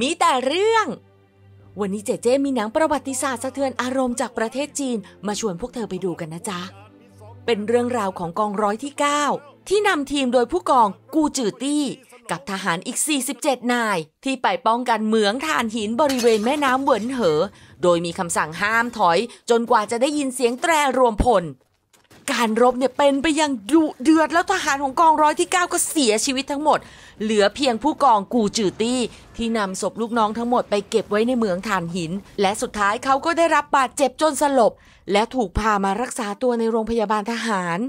มีแต่เรื่อง วันนี้เจเจมีหนังประวัติศาสตร์สะเทือนอารมณ์จากประเทศจีนมาชวนพวกเธอไปดูกันนะจ๊ะ เป็นเรื่องราวของกองร้อยที่9ที่นำทีมโดยผู้กองกูจือตี้ กับทหารอีก 47 นาย ที่ไปป้องกันเหมืองฐานหินบริเวณแม่น้ำเวินเหอ โดยมีคำสั่งห้ามถอย จนกว่าจะได้ยินเสียงแตรรวมพลการรบเนี่ยเป็นไปอย่างดุเดือดแล้วทหารของกองร้อยที่ 9 ก็เสียชีวิตทั้งหมด เหลือเพียงผู้กองกูจือตี้ ที่นำศพลูกน้องทั้งหมดไปเก็บไว้ในเมืองฐานหิน และสุดท้ายเขาก็ได้รับบาดเจ็บจนสลบ และถูกพามารักษาตัวในโรงพยาบาลทหาร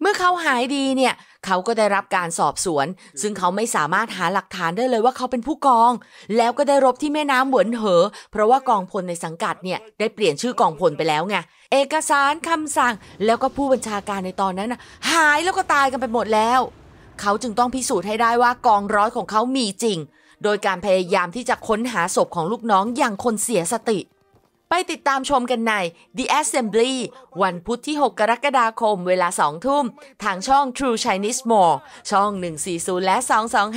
เมื่อเขาหายดีเนี่ยเขาก็ได้รับการสอบสวน ซึ่งเขาไม่สามารถหาหลักฐานได้เลยว่าเขาเป็นผู้กอง แล้วก็ได้รบที่แม่น้ำหวนเหอ เพราะว่ากองพลในสังกัดเนี่ยได้เปลี่ยนชื่อกองพลไปแล้วไงเอกสารคำสั่งแล้วก็ผู้บัญชาการในตอนนั้นนะหายแล้วก็ตายกันไปหมดแล้ว เขาจึงต้องพิสูจน์ให้ได้ว่ากองร้อยของเขามีจริง โดยการพยายามที่จะค้นหาศพของลูกน้องอย่างคนเสียสติไปติดตามชมกันใน The Assembly วันพุธที่ 6 กรกฎาคมเวลา2ทุ่ม ทางช่อง True Chinese More ช่อง 140 และ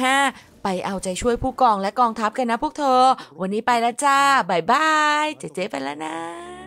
225 ไปเอาใจช่วยผู้กองและกองทัพกันนะพวกเธอ วันนี้ไปแล้วจ้า บายบาย เจ๊เจ๊ไปแล้วนะ